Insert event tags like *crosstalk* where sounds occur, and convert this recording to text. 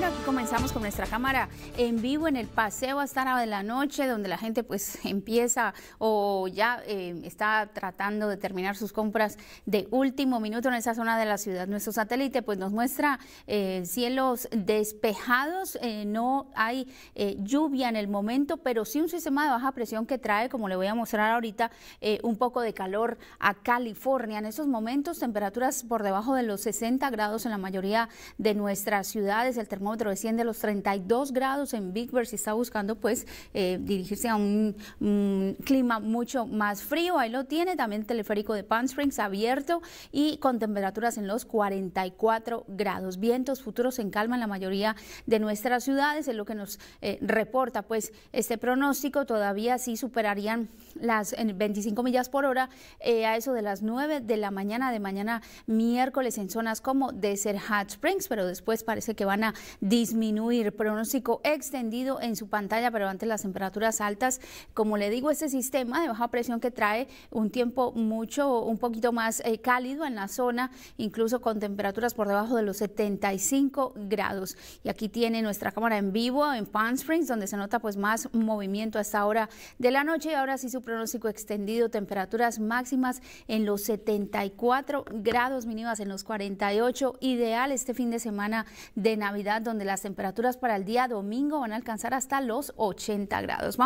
Bueno, aquí comenzamos con nuestra cámara en vivo en el paseo hasta la de la noche, donde la gente pues *laughs* empieza o ya eh, está tratando de terminar sus compras de último minuto en esa zona de la ciudad. Nuestro satélite pues nos muestra eh, cielos despejados, eh, no hay lluvia en el momento, pero sí un sistema de baja presión que trae, como le voy a mostrar ahorita, un poco de calor a California. En esos momentos temperaturas por debajo de los 60 grados en la mayoría de nuestras ciudades. El otro desciende a los 32 grados en Big Bear, si está buscando pues eh, dirigirse a un, mm, clima mucho más frío, ahí lo tiene, también teleférico de Palm Springs abierto y con temperaturas en los 44 grados. Vientos futuros en calma en la mayoría de nuestras ciudades, es lo que nos eh, reporta pues este pronóstico, todavía sí superarían las 25 millas por hora eh, a eso de las 9 de la mañana de mañana miércoles en zonas como Desert Hot Springs, pero después parece que van a disminuir. Pronóstico extendido en su pantalla, pero ante las temperaturas altas, como le digo, este sistema de baja presión que trae un tiempo mucho, un poquito más eh, cálido en la zona, incluso con temperaturas por debajo de los 75 grados. Y aquí tiene nuestra cámara en vivo en Palm Springs, donde se nota pues más movimiento a esta hora de la noche. Y ahora sí su pronóstico extendido, temperaturas máximas en los 74 grados, mínimas en los 48. Ideal este fin de semana de Navidad donde las temperaturas para el día domingo van a alcanzar hasta los 80 grados.